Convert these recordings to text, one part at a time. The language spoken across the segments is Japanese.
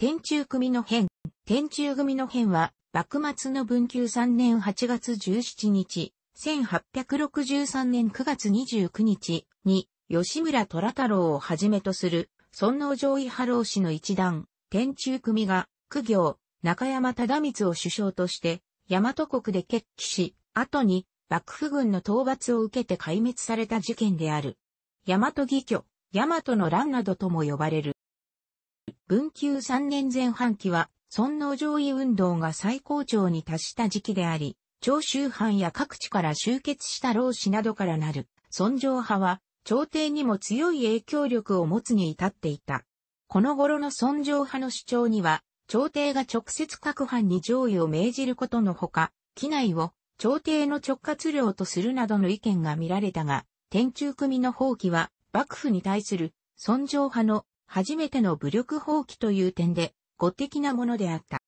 天中組の変。天中組の変は、幕末の文久3年8月17日、1863年9月29日に、吉村虎太郎をはじめとする、尊王上位派浪氏の一団、天中組が、苦行、中山忠光を首相として、大和国で決起し、後に、幕府軍の討伐を受けて壊滅された事件である。大和義挙、大和の乱などとも呼ばれる。文久3年前半期は、尊皇攘夷運動が最高潮に達した時期であり、長州藩や各地から集結した老子などからなる、尊攘派は、朝廷にも強い影響力を持つに至っていた。この頃の尊攘派の主張には、朝廷が直接各藩に上位を命じることのほか、機内を朝廷の直轄領とするなどの意見が見られたが、天中組の放棄は、幕府に対する尊攘派の初めての武力放棄という点で、語的なものであった。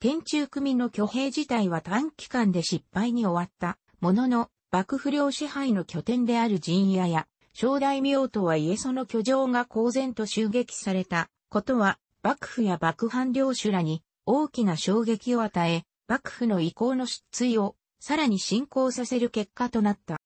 天中組の挙兵自体は短期間で失敗に終わった、ものの、幕府領支配の拠点である陣屋や、正大名とはいえその居城が公然と襲撃されたことは、幕府や幕藩領主らに大きな衝撃を与え、幕府の意向の失墜をさらに進行させる結果となった。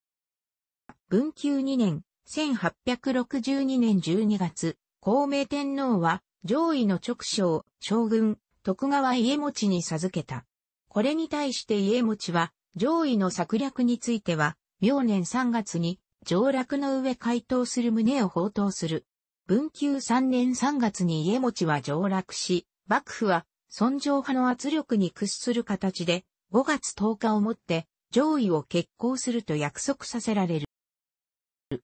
文久2年、1862年12月、孔明天皇は、上位の直将、将軍、徳川家持に授けた。これに対して家持は、上位の策略については、明年3月に、上落の上回答する旨を報答する。文久3年3月に家持は上落し、幕府は、尊上派の圧力に屈する形で、5月10日をもって、上位を決行すると約束させられる。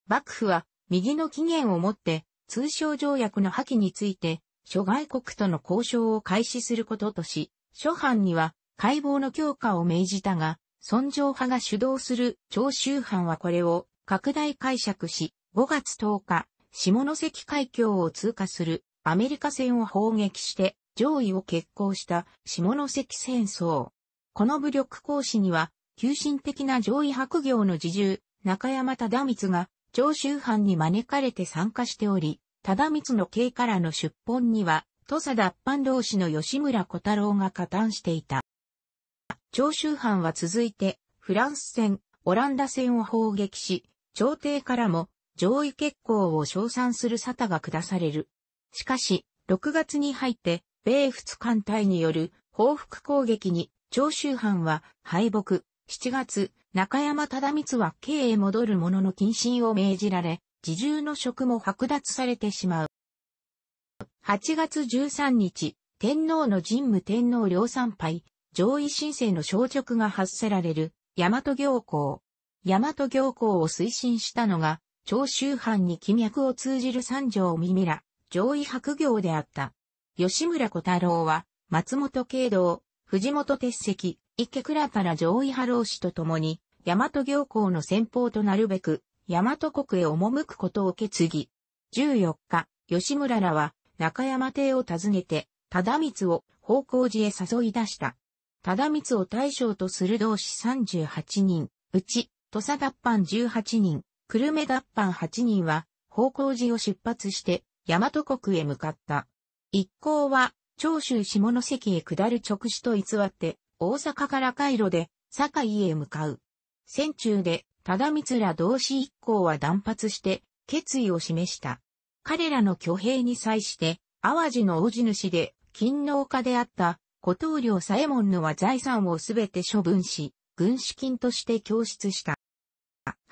幕府は、右の期限をもって、通商条約の破棄について、諸外国との交渉を開始することとし、諸藩には解剖の強化を命じたが、尊上派が主導する長州藩はこれを拡大解釈し、5月10日、下関海峡を通過するアメリカ船を砲撃して上位を決行した下関戦争。この武力行使には、急進的な上位白行の自重、中山忠光が長州藩に招かれて参加しており、忠光の刑からの出本には、土佐脱藩同士の吉村小太郎が加担していた。長州藩は続いて、フランス戦、オランダ戦を砲撃し、朝廷からも上位決行を称賛する沙汰が下される。しかし、6月に入って、米仏艦隊による報復攻撃に、長州藩は敗北、7月、中山忠光は京へ戻るものの謹慎を命じられ、自重の職も剥奪されてしまう。8月13日、天皇の神武天皇両参拝、上位申請の消職が発せられる、大和行幸。大和行幸を推進したのが、長州藩に気脈を通じる三条三村、上位白行であった。吉村小太郎は、松本慶道、藤本鉄石、池倉原上位波老師と共に、大和行幸の先方となるべく、大和国へ赴くことを決議。14日、吉村らは中山邸を訪ねて、忠光を方向寺へ誘い出した。忠光を大将とする同志38人、うち、土佐脱藩18人、久留米脱藩8人は、方向寺を出発して、大和国へ向かった。一行は、長州下関へ下る直視と偽って、大阪から回路で、堺へ向かう。戦中で、忠光同志一行は断髪して、決意を示した。彼らの挙兵に際して、淡路の王地主で、勤労家であった、古藤領左衛門のは財産をすべて処分し、軍資金として供出した。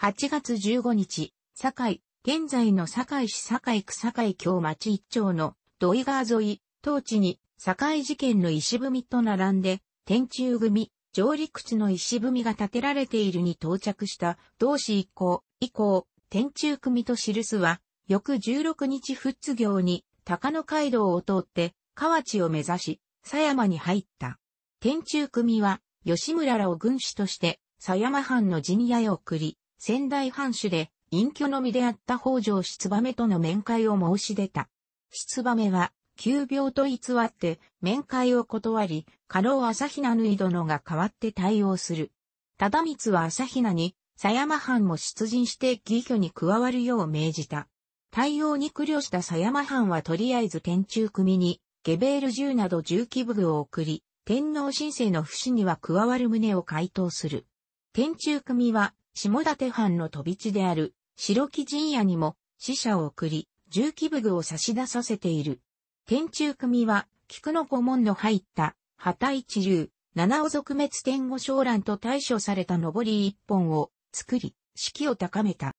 8月15日、堺、現在の堺市堺区堺京町一丁の土井川沿い、当地に堺事件の石踏みと並んで、天中組、上陸地の石踏みが建てられているに到着した同市一行、以降、天中組と記すは、翌16日仏行に高野街道を通って、河内を目指し、狭山に入った。天中組は、吉村らを軍師として、狭山藩の陣屋へ送り、仙台藩主で、隠居のみであった北条七馬目との面会を申し出た。七馬目は、急病と偽って、面会を断り、過労朝比奈縫殿が代わって対応する。忠光は朝比奈に、狭山藩も出陣して義挙に加わるよう命じた。対応に苦慮した狭山藩はとりあえず天中組に、ゲベール銃など銃器武具を送り、天皇神聖の不死には加わる旨を回答する。天中組は、下館藩の飛び地である、白木陣屋にも、死者を送り、重機武具を差し出させている。天中組は、菊の古門の入った、旗一流、七尾俗滅天後将乱と対処された上り一本を作り、士気を高めた。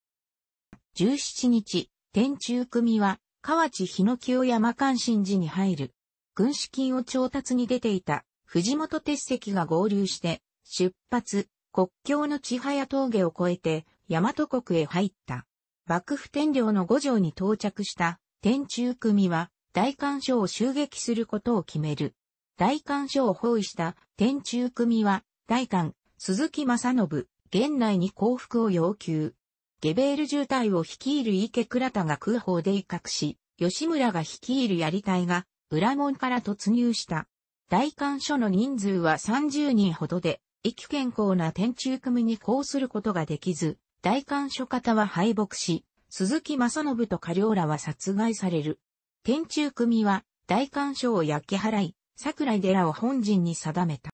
17日、天中組は、河内日の清山関心寺に入る。軍資金を調達に出ていた、藤本鉄石が合流して、出発、国境の千早峠を越えて、大和国へ入った。幕府天領の五条に到着した、天中組は、大官所を襲撃することを決める。大官所を包囲した天中組は、大官、鈴木正信、現内に降伏を要求。ゲベール渋滞を率いる池倉田が空砲で威嚇し、吉村が率いる槍隊が、裏門から突入した。大官所の人数は30人ほどで、気健康な天中組に抗することができず、大官所方は敗北し、鈴木正信と家領らは殺害される。天中組は大官所を焼き払い、桜井寺を本陣に定めた。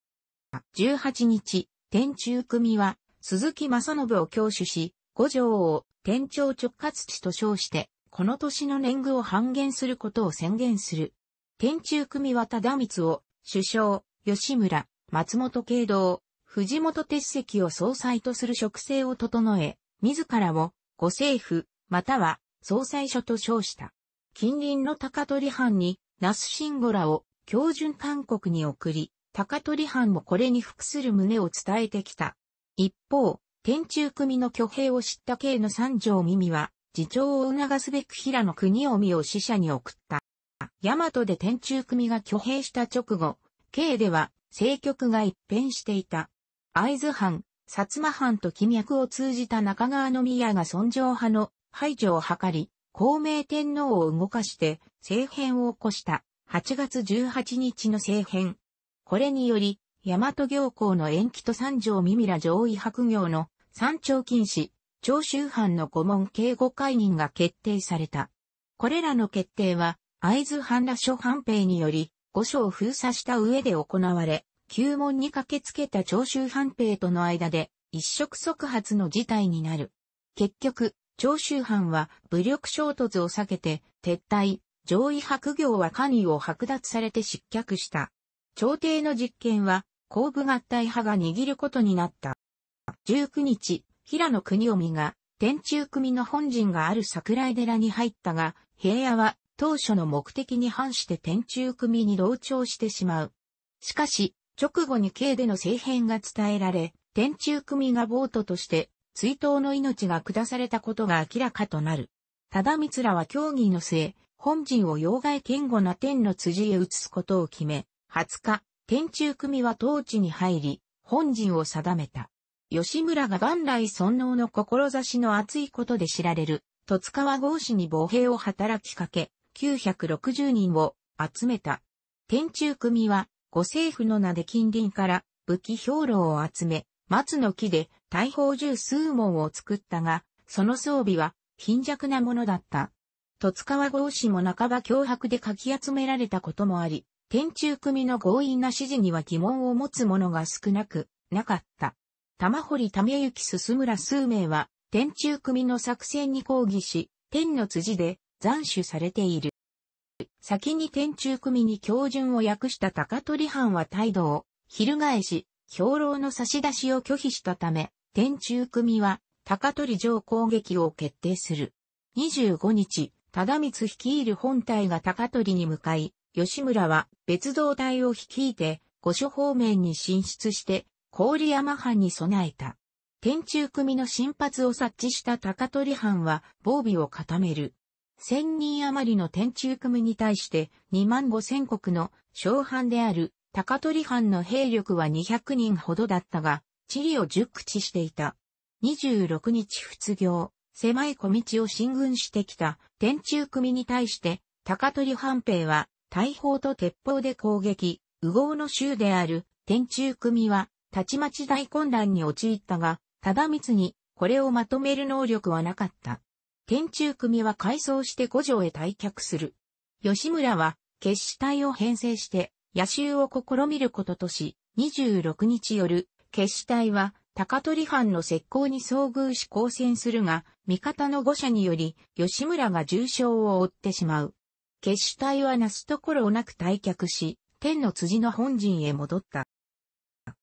18日、天中組は鈴木正信を教主し、五条を天朝直轄地と称して、この年の年貢を半減することを宣言する。天中組は忠光を首相、吉村、松本慶道、藤本鉄石を総裁とする職制を整え、自らを、ご政府、または、総裁所と称した。近隣の高取藩に、ナスシンゴラを、標準勧告に送り、高取藩もこれに服する旨を伝えてきた。一方、天中組の挙兵を知った慶の三条耳は、自重を促すべく平野国臣を死者に送った。大和で天中組が挙兵した直後、慶では、政局が一変していた。会津藩、薩摩藩と金脈を通じた中川の宮が尊上派の排除を図り、孔明天皇を動かして政変を起こした8月18日の政変。これにより、大和行幸の延期と三条三ら上位白行の三朝禁止、長州藩の御門警護解任が決定された。これらの決定は、会津藩ら諸藩兵により、御所を封鎖した上で行われ、旧門に駆けつけた長州藩兵との間で、一触即発の事態になる。結局、長州藩は武力衝突を避けて撤退、上位白行は官位を剥奪されて失脚した。朝廷の実権は、後部合体派が握ることになった。19日、平野国臣が、天中組の本陣がある桜井寺に入ったが、平野は当初の目的に反して天中組に同調してしまう。しかし、直後に京での政変が伝えられ、天中組が暴徒として追悼の命が下されたことが明らかとなる。忠光らは協議の末、本陣を要害堅固な天の辻へ移すことを決め、20日、天中組は当地に入り、本陣を定めた。吉村が元来尊王の志の厚いことで知られる、戸塚川郷氏に防兵を働きかけ、960人を集めた。天中組は、ご政府の名で近隣から武器兵糧を集め、松の木で大砲十数門を作ったが、その装備は貧弱なものだった。戸塚川合氏も半ば脅迫でかき集められたこともあり、天中組の強引な指示には疑問を持つ者が少なく、なかった。玉堀玉行進村数名は、天中組の作戦に抗議し、天の辻で斬首されている。先に天中組に標準を訳した高取藩は態度を、翻し、兵糧の差し出しを拒否したため、天中組は高取城攻撃を決定する。25日、忠光率いる本隊が高取に向かい、吉村は別動隊を率いて、五所方面に進出して、郡山藩に備えた。天中組の新発を察知した高取藩は防備を固める。千人余りの天中組に対して2万五千国の小藩である高取藩の兵力は200人ほどだったが、地理を熟知していた。26日仏業、狭い小道を進軍してきた天中組に対して、高取藩兵は大砲と鉄砲で攻撃、右豪の州である天中組は、たちまち大混乱に陥ったが、忠光にこれをまとめる能力はなかった。天中組は改装して五条へ退却する。吉村は、決死隊を編成して、野襲を試みることとし、26日夜、決死隊は、高取藩の石膏に遭遇し交戦するが、味方の誤射により、吉村が重傷を負ってしまう。決死隊はなすところなく退却し、天の辻の本陣へ戻った。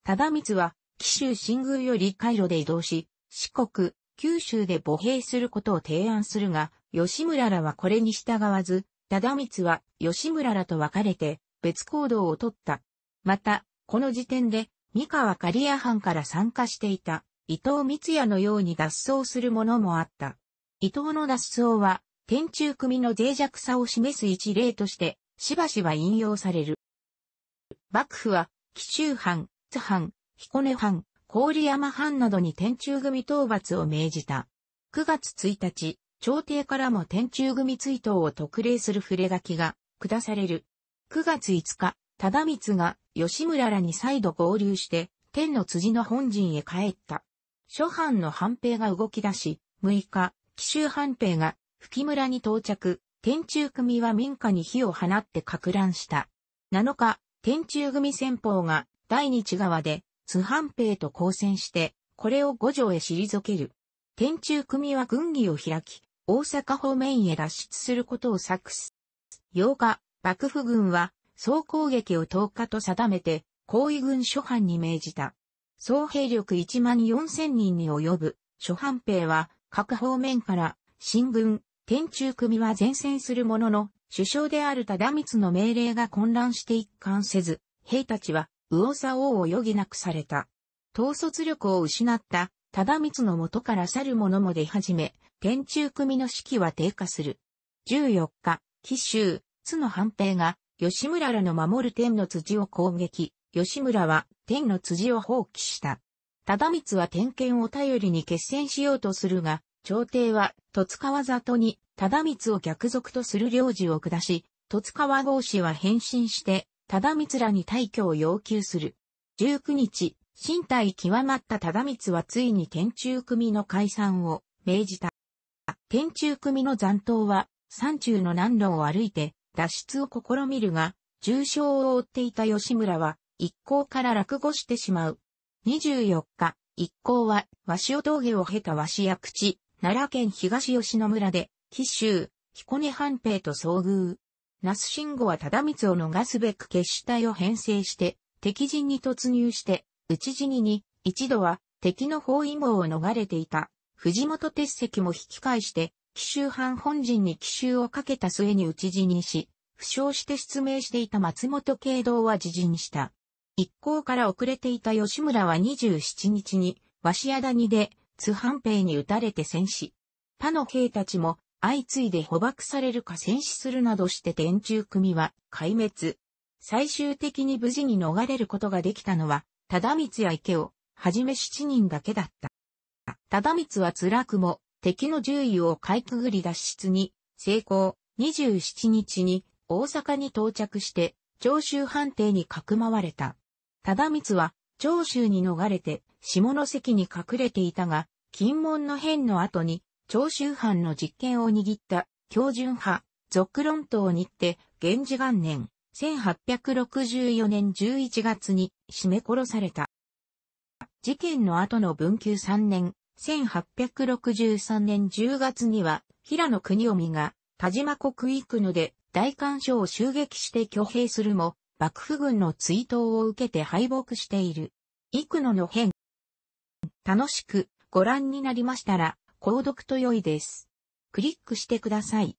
忠光は、紀州新宮より海路で移動し、四国、九州で母兵することを提案するが、吉村らはこれに従わず、忠光は吉村らと別れて、別行動をとった。また、この時点で、三河刈谷藩から参加していた伊藤光也のように脱走するももあった。伊藤の脱走は、天中組の脆弱さを示す一例として、しばしば引用される。幕府は、紀州藩、津藩、彦根藩、郡山藩などに天中組討伐を命じた。9月1日、朝廷からも天中組追討を特例する触れ書きが下される。9月5日、忠光が吉村らに再度合流して、天の辻の本陣へ帰った。諸藩の藩兵が動き出し、6日、紀州藩兵が吹村に到着、天中組は民家に火を放って拡乱した。7日、天中組戦法が第日川で津藩兵と交戦して、これを五条へ退ける。天中組は軍議を開き、大阪方面へ脱出することを策す。8日、幕府軍は総攻撃を10日と定めて、高位軍諸藩に命じた。総兵力1万4000人に及ぶ諸藩兵は各方面から新軍、天中組は前線するものの、首相である忠光の命令が混乱して一貫せず、兵たちは魚左王を余儀なくされた。統率力を失った忠光の元から去る者も出始め、天中組の士気は低下する。14日、紀州、つの反兵が、吉村らの守る天の辻を攻撃、吉村は天の辻を放棄した。忠光は天剣を頼りに決戦しようとするが、朝廷は戸塚川里に忠光を逆賊とする領事を下し、戸塚川郷氏は変身して、忠光らに退去を要求する。19日、身体極まった忠光はついに天中組の解散を命じた。天中組の残党は山中の南路を歩いて脱出を試みるが、重傷を負っていた吉村は、一行から落語してしまう。24日、一行は、鷲尾峠を経た鷲屋口、奈良県東吉野村で、紀州、彦根半兵と遭遇。那須信吾は忠光を逃すべく決死隊を編成して、敵陣に突入して、討ち死にに、一度は敵の包囲網を逃れていた。藤本鉄石も引き返して、奇襲藩本陣に奇襲をかけた末に討ち死にし、負傷して失明していた松本慶道は自陣した。一行から遅れていた吉村は27日に、鷲屋谷で、津藩兵に撃たれて戦死。他の兵たちも、相次いで捕獲されるか戦死するなどして天中組は壊滅。最終的に無事に逃れることができたのは、忠光や池をはじめ7人だけだった。忠光は辛くも、敵の獣医をかいくぐり脱出に成功。27日に大阪に到着して長州藩邸にかくまわれた。忠光は長州に逃れて下関に隠れていたが、金門の変の後に長州藩の実権を握った標準派、俗論党にって源氏元年1864年11月に締め殺された。事件の後の文久3年1863年10月には、平野国臣が、田島国幾野で大官所を襲撃して挙兵するも、幕府軍の追悼を受けて敗北している。幾野の変。楽しくご覧になりましたら、購読と良いです。クリックしてください。